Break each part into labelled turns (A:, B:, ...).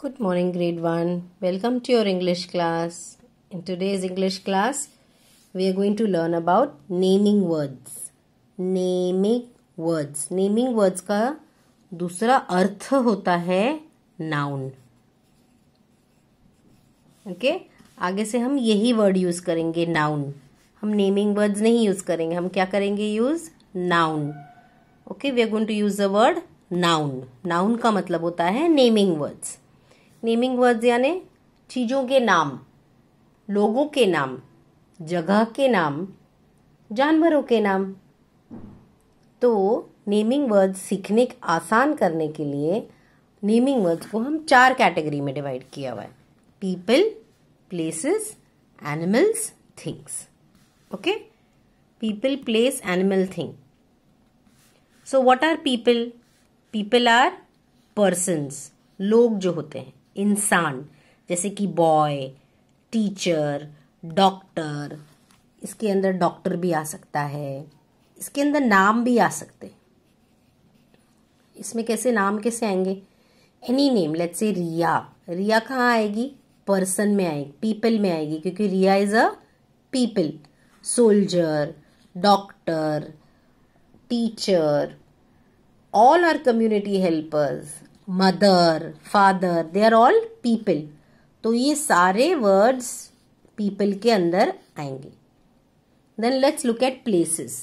A: Good morning, grade 1. Welcome to your English class. In today's English class, we are going to learn about naming words. Naming words. Naming words का दूसरा अर्थ होता है noun. Okay okay? आगे से हम यही word use करेंगे noun हम नेमिंग वर्ड्स नहीं यूज करेंगे हम क्या करेंगे use noun okay we are going to use the word noun noun का मतलब होता है Naming words. नेमिंग वर्ड्स यानी चीज़ों के नाम लोगों के नाम जगह के नाम जानवरों के नाम तो नेमिंग वर्ड्स सीखने आसान करने के लिए नेमिंग वर्ड्स को हम चार कैटेगरी में डिवाइड किया हुआ है people places animals things okay people place animal thing so what are people people are persons लोग जो होते हैं इंसान जैसे कि बॉय टीचर डॉक्टर इसके अंदर डॉक्टर भी आ सकता है इसके अंदर नाम भी आ सकते इसमें कैसे नाम कैसे आएंगे एनी नेम लेट से रिया रिया कहाँ आएगी पर्सन में आएगी पीपल में आएगी क्योंकि Riya is a people soldier doctor teacher all are community helpers mother father they are all people तो ये सारे वर्ड्स पीपल के अंदर आएंगे then let's look at places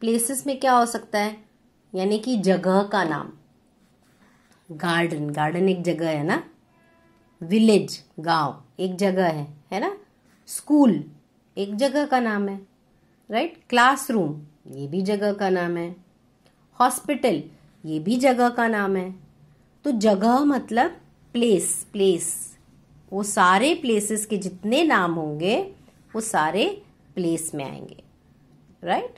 A: places में क्या हो सकता है यानी कि जगह का नाम गार्डन गार्डन एक जगह है ना विलेज गांव एक जगह है है ना स्कूल एक जगह का नाम है राइट right? क्लासरूम ये भी जगह का नाम है हॉस्पिटल ये भी जगह का नाम है तो जगह मतलब प्लेस प्लेस वो सारे प्लेसेस के जितने नाम होंगे वो सारे प्लेस में आएंगे राइट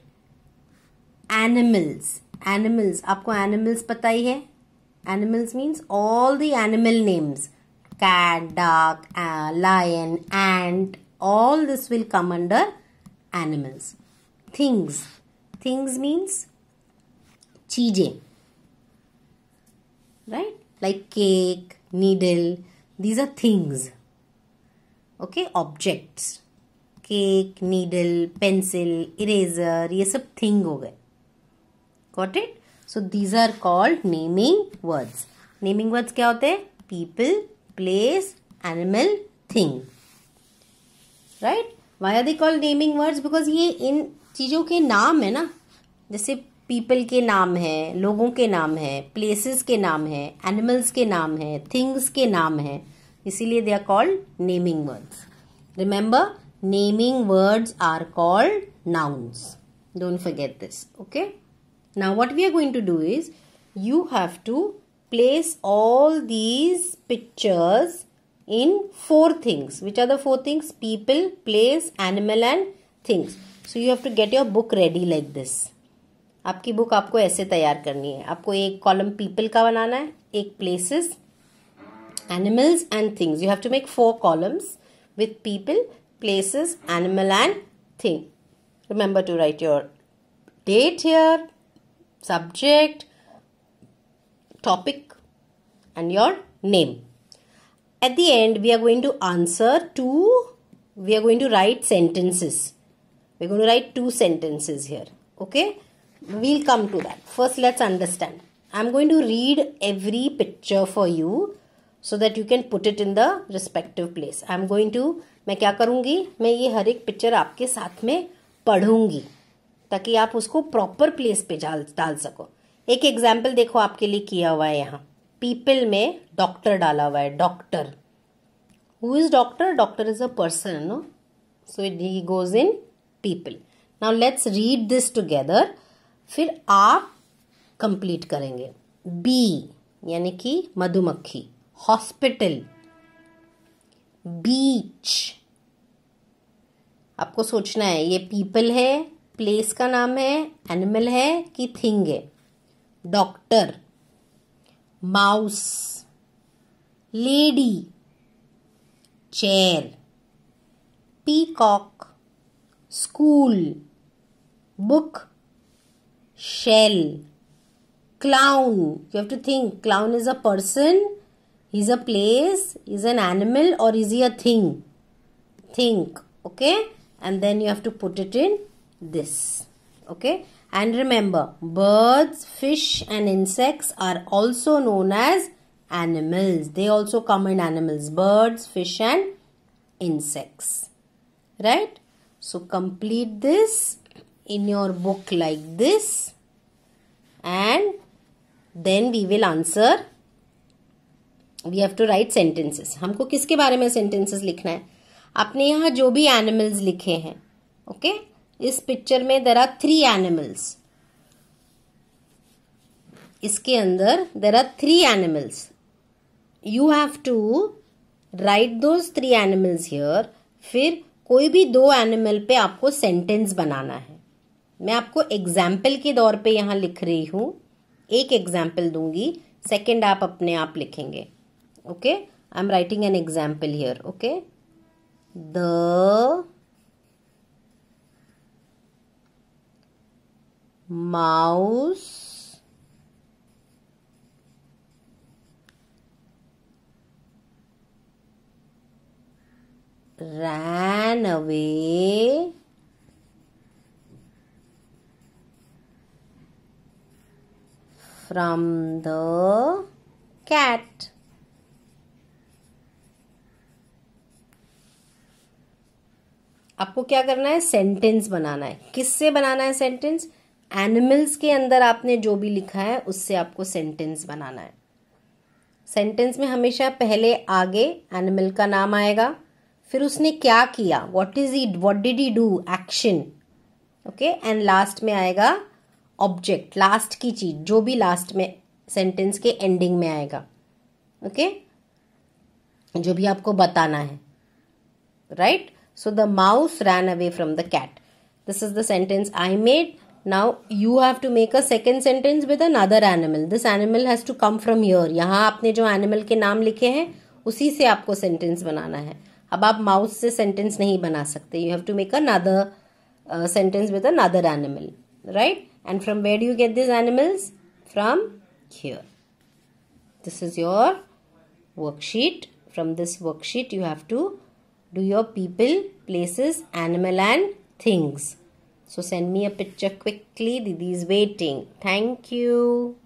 A: एनिमल्स एनिमल्स आपको एनिमल्स पता ही है animals means all the animal names cat dog lion and all this will come under animals things things means चीज़ें right? Like cake, needle, these are things. Okay, objects. Cake needle pencil eraser ये सब thing हो गए got it so these are called naming words naming words क्या होते हैं people place animal thing right why are they call naming words because ये इन चीज़ों के नाम है ना जैसे पीपल के नाम है लोगों के नाम है प्लेसेस के नाम है एनिमल्स के नाम है थिंग्स के नाम है इसीलिए they are called naming words remember naming words are called nouns don't forget this okay now what we are going to do is you have to place all these pictures in four things which are the four things people place animal and things so you have to get your book ready like this आपकी book आपको ऐसे तैयार करनी है आपको एक column people का बनाना है एक places animals and things you have to make four columns with people places animal and thing remember to write your date here subject topic and your name at the end we are going to answer two we are going to write sentences we are going to write two sentences here okay we'll come to that first let's understand i'm going to read every picture for you so that you can put it in the respective place i'm going to मैं क्या करूँगी मैं ये हर एक picture आपके साथ में पढ़ूंगी ताकि आप उसको प्रॉपर प्लेस पे डाल डाल सको एक एग्जाम्पल देखो आपके लिए किया हुआ है यहाँ पीपल में डॉक्टर डाला हुआ है doctor who is doctor doctor is a person no so it he goes in people now let's read this together फिर आप कंप्लीट करेंगे बी यानी कि मधुमक्खी हॉस्पिटल बीच आपको सोचना है ये पीपल है प्लेस का नाम है एनिमल है कि थिंग है doctor mouse lady chair peacock school book shell. Clown. You have to think. Clown is a person. He's a place. Is an animal or is he a thing? Think. Okay. And then you have to put it in this. Okay. And remember, birds, fish and insects are also known as animals. They also come in animals. Birds, fish and insects. Right? So complete this in your book like this and then we will answer we have to write sentences हमको किसके बारे में sentences लिखना है आपने यहाँ जो भी एनिमल्स लिखे हैं ओके okay? इस पिक्चर में देर आर थ्री एनिमल्स इसके अंदर there are three animals you have to write those three animals here फिर कोई भी दो एनिमल पे आपको सेंटेंस बनाना है मैं आपको एग्जाम्पल के दौर पे यहाँ लिख रही हूँ एक एग्जाम्पल दूंगी सेकेंड आप अपने आप लिखेंगे okay I am writing an example here okay the mouse ran away from the cat. आपको क्या करना है सेंटेंस बनाना है किससे बनाना है सेंटेंस एनिमल्स के अंदर आपने जो भी लिखा है उससे आपको सेंटेंस बनाना है सेंटेंस में हमेशा पहले आगे एनिमल का नाम आएगा फिर उसने क्या किया what is he what did he do action okay and last में आएगा ऑब्जेक्ट लास्ट की चीज जो भी लास्ट में सेंटेंस के एंडिंग में आएगा ओके जो भी आपको बताना है right so the mouse ran away from the cat this is the sentence I made now you have to make a second sentence with another animal this animal has to come from your यहां आपने जो animal के नाम लिखे हैं उसी से आपको सेंटेंस बनाना है अब आप माउस से सेंटेंस नहीं बना सकते you have to make another sentence with another animal right And from where do you get these animals? From here. This is your worksheet. From this worksheet you have to do your people, places, animal and things. So send me a picture quickly. Didi is waiting. Thank you.